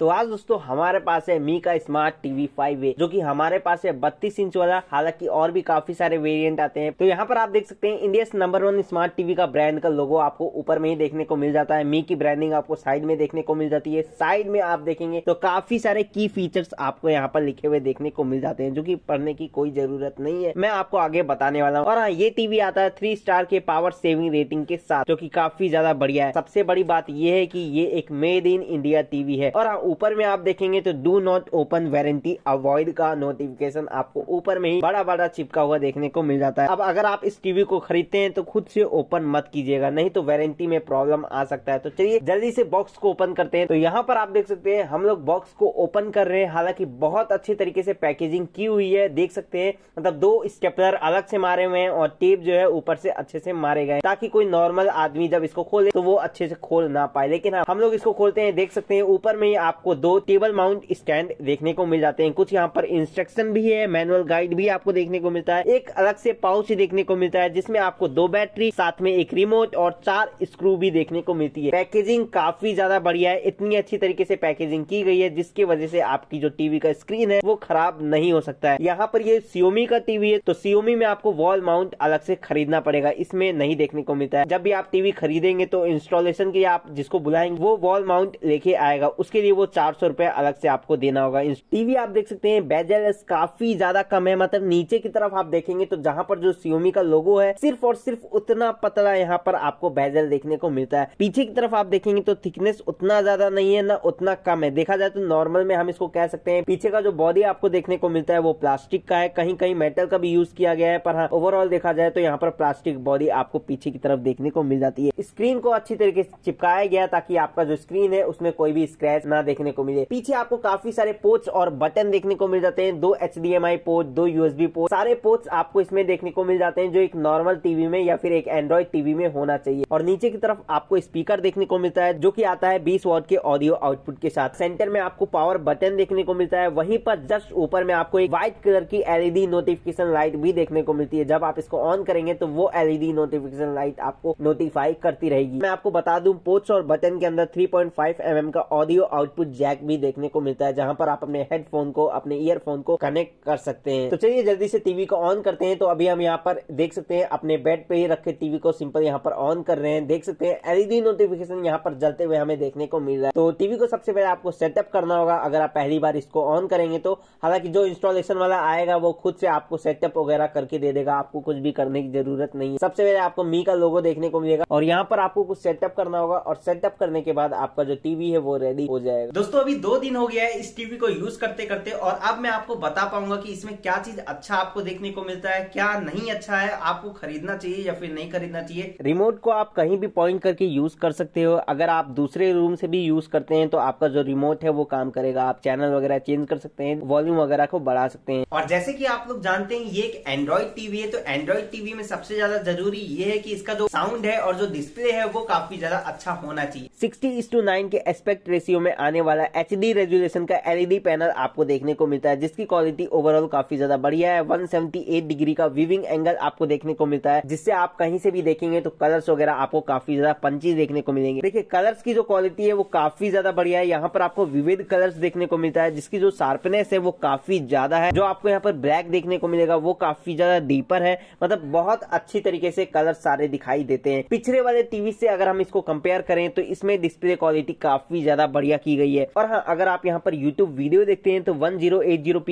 तो आज दोस्तों हमारे पास है मी का स्मार्ट टीवी फाइव ए जो कि हमारे पास है बत्तीस इंच वाला हालांकि और भी काफी सारे वेरिएंट आते हैं तो यहाँ पर आप देख सकते हैं India number one smart TV का ब्रांड का लोगो आपको ऊपर में ही देखने को मिल जाता है मी की ब्रांडिंग आपको साइड में देखने को मिल जाती है साइड में आप देखेंगे तो काफी सारे की फीचर्स आपको यहाँ पर लिखे हुए देखने को मिल जाते हैं जो की पढ़ने की कोई जरूरत नहीं है मैं आपको आगे बताने वाला हूँ और हाँ ये टीवी आता है थ्री स्टार के पावर सेविंग रेटिंग के साथ जो की काफी ज्यादा बढ़िया है सबसे बड़ी बात यह है की ये एक मेड इन इंडिया टीवी है और हाँ, ऊपर में आप देखेंगे तो do not open warranty avoid का नोटिफिकेशन आपको ऊपर में ही बड़ा बड़ा चिपका हुआ देखने को मिल जाता है अब अगर आप इस टीवी को खरीदते हैं तो खुद से ओपन मत कीजिएगा नहीं तो वारंटी में प्रॉब्लम आ सकता है तो चलिए जल्दी से बॉक्स को ओपन करते हैं तो यहाँ पर आप देख सकते हैं हम लोग बॉक्स को ओपन कर रहे हैं हालांकि बहुत अच्छे तरीके से पैकेजिंग की हुई है देख सकते हैं मतलब दो स्टेपलर अलग से मारे हुए हैं और टेप जो है ऊपर से अच्छे से मारे गए ताकि कोई नॉर्मल आदमी जब इसको खोले तो वो अच्छे से खोल ना पाए लेकिन हाँ, हम लोग इसको खोलते हैं देख सकते हैं ऊपर में ही आप आपको दो टेबल माउंट स्टैंड देखने को मिल जाते हैं कुछ यहाँ पर इंस्ट्रक्शन भी है मैनुअल गाइड भी आपको देखने को मिलता है एक अलग से पाउच देखने को मिलता है जिसमें आपको दो बैटरी साथ में एक रिमोट और चार स्क्रू भी देखने को मिलती है पैकेजिंग काफी ज्यादा बढ़िया है इतनी अच्छी तरीके से पैकेजिंग की गई है जिसकी वजह से आपकी जो टीवी का स्क्रीन है वो खराब नहीं हो सकता है यहाँ पर ये सियोमी का टीवी है तो सियोमी में आपको वॉल माउंट अलग से खरीदना पड़ेगा इसमें नहीं देखने को मिलता है जब भी आप टीवी खरीदेंगे तो इंस्टॉलेशन के आप जिसको बुलाएंगे वो वॉल माउंट लेके आएगा उसके लिए वो चार सौ रुपए अलग से आपको देना होगा टीवी आप देख सकते हैं बेजल काफी ज्यादा कम है मतलब नीचे की तरफ आप देखेंगे तो जहाँ पर जो सियोमी का लोगो है सिर्फ और सिर्फ उतना पतला यहाँ पर आपको बेजल देखने को मिलता है पीछे की तरफ आप देखेंगे तो थिकनेस उतना ज्यादा नहीं है ना उतना कम है देखा जाए तो नॉर्मल में हम इसको कह सकते हैं पीछे का जो बॉडी आपको देखने को मिलता है वो प्लास्टिक का है कहीं कहीं मेटल का भी यूज किया गया है पर हाँ ओवरऑल देखा जाए तो यहाँ पर प्लास्टिक बॉडी आपको पीछे की तरफ देखने को मिल जाती है स्क्रीन को अच्छी तरीके से चिपकाया गया ताकि आपका जो स्क्रीन है उसमें कोई भी स्क्रैच ना देखने को मिले पीछे आपको काफी सारे पोर्ट्स और बटन देखने को मिल जाते हैं दो H D M I port दो यूएसबी पोर्ट सारे पोर्ट्स आपको इसमें देखने को मिल जाते हैं जो एक नॉर्मल टीवी में या फिर एक एंड्रॉइड टीवी में होना चाहिए और नीचे की तरफ आपको स्पीकर देखने को मिलता है जो की आता है बीस वॉट के ऑडियो आउटपुट के साथ सेंटर में आपको पावर बटन देखने को मिलता है वहीं पर जस्ट ऊपर में आपको एक व्हाइट कलर की एलईडी नोटिफिकेशन लाइट भी देखने को मिलती है जब आप इसको ऑन करेंगे तो वो एलईडी नोटिफिकेशन लाइट आपको नोटिफाई करती रहेगी मैं आपको बता दूं पोर्ट्स और बटन के अंदर 3.5 पॉइंट mm का ऑडियो आउटपुट आउटपुट जैक भी देखने को मिलता है जहां पर आप अपने हेडफोन को अपने ईयरफोन को कनेक्ट कर सकते हैं तो चलिए जल्दी से टीवी को ऑन करते हैं तो अभी हम यहाँ पर देख सकते हैं अपने बेड पे ही रखे टीवी को सिंपल यहाँ पर ऑन कर रहे हैं देख सकते हैं एलईडी नोटिफिकेशन यहाँ पर जलते हुए हमें देखने को मिल रहा है तो टीवी को सबसे पहले आपको सेटअप करना होगा अगर आप पहली बार इसको ऑन करेंगे तो हालांकि जो इंस्टॉलेशन वाला आएगा वो खुद से आपको सेटअप वगैरह करके दे देगा आपको कुछ भी करने की जरूरत नहीं है सबसे पहले आपको मी का लोगो देखने को मिलेगा और यहाँ पर आपको कुछ सेटअप करना होगा और सेटअप करने के बाद आपका जो टीवी है वो रेडी हो जाएगा दोस्तों अभी दो दिन हो गया है इस टीवी को यूज करते करते और अब मैं आपको बता पाऊंगा कि इसमें क्या चीज अच्छा आपको देखने को मिलता है क्या नहीं अच्छा है आपको खरीदना चाहिए या फिर नहीं खरीदना चाहिए रिमोट को आप कहीं भी पॉइंट करके यूज कर सकते हो अगर आप दूसरे रूम से भी यूज करते हैं तो आपका जो रिमोट है वो काम करेगा आप चैनल वगैरह चेंज कर सकते हैं वॉल्यूम वगैरह को बढ़ा सकते हैं और जैसे की आप लोग जानते हैं ये एक एंड्रॉइड टीवी है तो एंड्रॉइड टीवी में सबसे ज्यादा जरूरी ये है की इसका जो साउंड है और जो डिस्प्ले है वो काफी ज्यादा अच्छा होना चाहिए सिक्सटी टू नाइन के एस्पेक्ट रेशियो में आने आने वाला एच डी रेजुलेशन का एलईडी पैनल e आपको देखने को मिलता है जिसकी क्वालिटी ओवरऑल काफी ज्यादा बढ़िया है 178 डिग्री का विविंग एंगल आपको देखने को मिलता है जिससे आप कहीं से भी देखेंगे तो कलर्स वगैरह आपको काफी ज्यादा पंची देखने को मिलेंगे देखिए कलर्स की जो क्वालिटी है वो काफी ज्यादा बढ़िया है यहाँ पर आपको विविध कलर्स देखने को मिलता है जिसकी जो शार्पनेस है वो काफी ज्यादा है जो आपको यहाँ पर ब्लैक देखने को मिलेगा वो काफी ज्यादा डीपर है मतलब बहुत अच्छी तरीके से कलर सारे दिखाई देते हैं पिछले वाले टीवी से अगर हम इसको कंपेयर करें तो इसमें डिस्प्ले क्वालिटी काफी ज्यादा बढ़िया की गई गई है और हाँ अगर आप यहाँ पर यूट्यूब वीडियो देखते हैं तो वन जीरो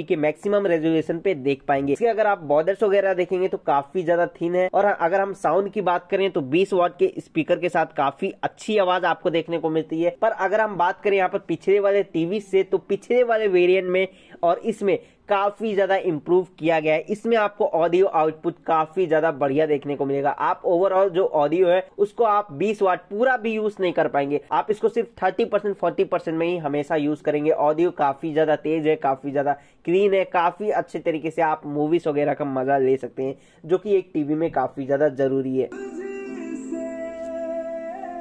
के मैक्सिमम रेजोल्यूशन पे देख पाएंगे इसके अगर आप बॉर्डर्स वगैरह देखेंगे तो काफी ज्यादा थीन है और हाँ अगर हम साउंड की बात करें तो बीस वॉट के स्पीकर के साथ काफी अच्छी आवाज आपको देखने को मिलती है पर अगर हम बात करें यहाँ पर पिछले वाले टीवी से तो पिछले वाले वेरियंट में और इसमें काफ़ी ज़्यादा इम्प्रूव किया गया है इसमें आपको ऑडियो आउटपुट काफ़ी ज़्यादा बढ़िया देखने को मिलेगा आप ओवरऑल जो ऑडियो है उसको आप 20 वाट पूरा भी यूज़ नहीं कर पाएंगे आप इसको सिर्फ 30 परसेंट फोर्टी परसेंट में ही हमेशा यूज़ करेंगे ऑडियो काफ़ी ज़्यादा तेज है काफ़ी ज़्यादा क्लीन है काफ़ी अच्छे तरीके से आप मूवीज़ वगैरह का मज़ा ले सकते हैं जो कि एक टीवी में काफ़ी ज़्यादा ज़रूरी है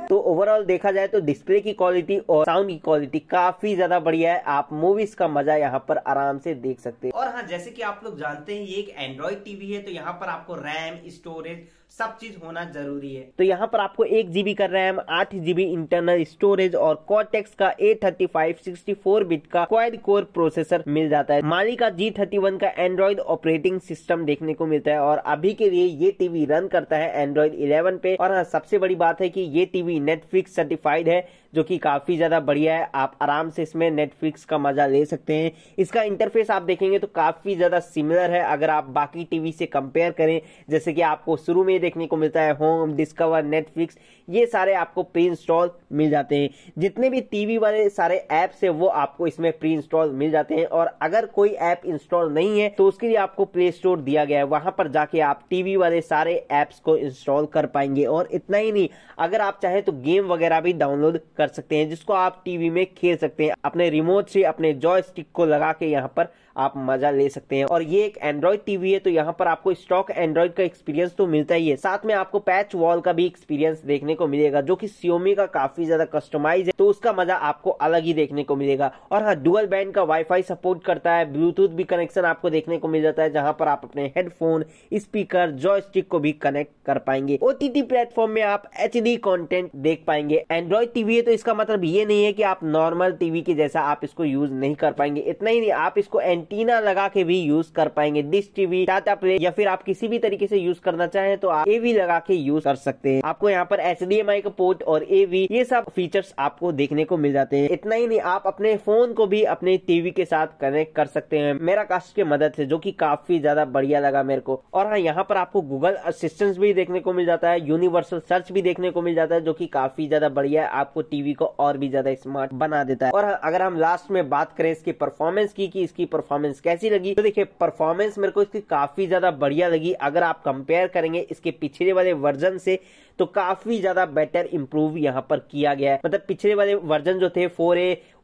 तो ओवरऑल देखा जाए तो डिस्प्ले की क्वालिटी और साउंड की क्वालिटी काफी ज्यादा बढ़िया है आप मूवीज का मजा यहाँ पर आराम से देख सकते हैं और हाँ जैसे कि आप लोग जानते हैं ये एक एंड्रॉइड टीवी है तो यहाँ पर आपको रैम स्टोरेज सब चीज होना जरूरी है तो यहाँ पर आपको एक जीबी का रैम आठ जीबी इंटरनल स्टोरेज और कॉटेक्स का A thirty five sixty four bit का क्वाइड कोर प्रोसेसर मिल जाता है माली का जी थर्टी वन का एंड्रॉइड ऑपरेटिंग सिस्टम देखने को मिलता है और अभी के लिए ये टीवी रन करता है एंड्रॉइड इलेवन पे और हाँ सबसे बड़ी बात है की ये टीवी नेटफ्लिक्स सर्टिफाइड है जो कि काफ़ी ज़्यादा बढ़िया है आप आराम से इसमें नेटफ्लिक्स का मज़ा ले सकते हैं इसका इंटरफेस आप देखेंगे तो काफ़ी ज़्यादा सिमिलर है अगर आप बाकी टीवी से कंपेयर करें जैसे कि आपको शुरू में देखने को मिलता है होम डिस्कवर नेटफ्लिक्स ये सारे आपको प्री इंस्टॉल मिल जाते हैं जितने भी टीवी वाले सारे ऐप्स है वो आपको इसमें प्री इंस्टॉल मिल जाते हैं और अगर कोई ऐप इंस्टॉल नहीं है तो उसके लिए आपको प्ले स्टोर दिया गया है वहां पर जाके आप टीवी वाले सारे ऐप्स को इंस्टॉल कर पाएंगे और इतना ही नहीं अगर आप चाहें तो गेम वगैरह भी डाउनलोड कर कर सकते हैं जिसको आप टीवी में खेल सकते हैं अपने रिमोट से अपने जॉय स्टिक को लगा के यहाँ पर आप मजा ले सकते हैं और ये एक एंड्रॉइड टीवी है तो यहाँ पर आपको स्टॉक एंड्रॉइड का एक्सपीरियंस तो मिलता ही है साथ में आपको पैच वॉल का भी एक्सपीरियंस देखने को मिलेगा जो कि सियोमी का काफी ज्यादा कस्टमाइज है तो उसका मजा आपको अलग ही देखने को मिलेगा और हाँ डुअल बैंड का वाईफाई सपोर्ट करता है ब्लूटूथ भी कनेक्शन आपको देखने को मिल जाता है जहां पर आप अपने हेडफोन स्पीकर जॉयस्टिक को भी कनेक्ट कर पाएंगे ओटीटी प्लेटफॉर्म में आप एच डी कॉन्टेंट देख पाएंगे एंड्रॉइड टीवी है तो इसका मतलब ये नहीं है कि आप नॉर्मल टीवी के जैसा आप इसको यूज नहीं कर पाएंगे इतना ही नहीं आप इसको एंटी एंटीना लगा के भी यूज कर पाएंगे डिश टीवी टाटा प्ले या फिर आप किसी भी तरीके से यूज करना चाहें तो आप एवी लगा के यूज कर सकते हैं आपको यहाँ पर एच का पोर्ट और एवी ये सब फीचर्स आपको देखने को मिल जाते हैं इतना ही नहीं आप अपने फोन को भी अपने टीवी के साथ कनेक्ट कर सकते हैं मेरा कास्ट की मदद से जो की काफी ज्यादा बढ़िया लगा मेरे को और हाँ यहाँ पर आपको गूगल असिस्टेंट भी देखने को मिल जाता है यूनिवर्सल सर्च भी देखने को मिल जाता है जो की काफी ज्यादा बढ़िया है आपको टीवी को और भी ज्यादा स्मार्ट बना देता है और हाँ, अगर हम लास्ट में बात करें इसकी परफॉर्मेंस की कि इसकी परफॉर्मेंस परफॉर्मेंस कैसी लगी तो देखिए परफॉर्मेंस मेरे को इसकी काफी ज्यादा बढ़िया लगी अगर आप कंपेयर करेंगे इसके पिछले वाले वर्जन से तो काफी ज्यादा बेटर इंप्रूव यहाँ पर किया गया है मतलब पिछले वाले वर्जन जो थे फोर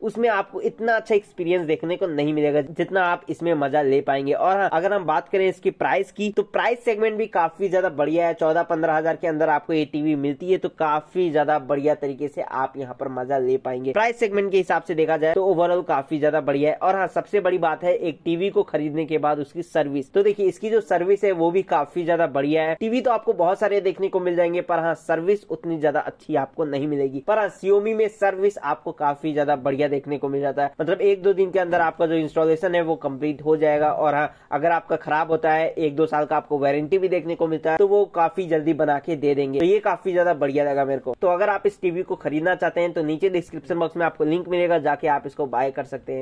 उसमें आपको इतना अच्छा एक्सपीरियंस देखने को नहीं मिलेगा जितना आप इसमें मजा ले पाएंगे और हाँ, अगर हम बात करें इसकी प्राइस की तो प्राइस सेगमेंट भी काफी ज्यादा बढ़िया है चौदह पंद्रह हजार के अंदर आपको ये टीवी मिलती है तो काफी ज्यादा बढ़िया तरीके से आप यहाँ पर मजा ले पाएंगे प्राइस सेगमेंट के हिसाब से देखा जाए तो ओवरऑल काफी ज्यादा बढ़िया है और हाँ सबसे बड़ी बात है एक टीवी को खरीदने के बाद उसकी सर्विस तो देखिए इसकी जो सर्विस है वो भी काफी ज्यादा बढ़िया है टीवी तो आपको बहुत सारे देखने को मिल जाएंगे पर तरह सर्विस उतनी ज्यादा अच्छी आपको नहीं मिलेगी पर सियोमी में सर्विस आपको काफी ज्यादा बढ़िया देखने को मिल जाता है मतलब एक दो दिन के अंदर आपका जो इंस्टॉलेशन है वो कम्प्लीट हो जाएगा और हाँ अगर आपका खराब होता है एक दो साल का आपको वारंटी भी देखने को मिलता है तो वो काफी जल्दी बना के दे देंगे तो ये काफी ज्यादा बढ़िया लगा मेरे को तो अगर आप इस टीवी को खरीदना चाहते हैं तो नीचे डिस्क्रिप्शन बॉक्स में आपको लिंक मिलेगा जाके आप इसको बाय कर सकते हैं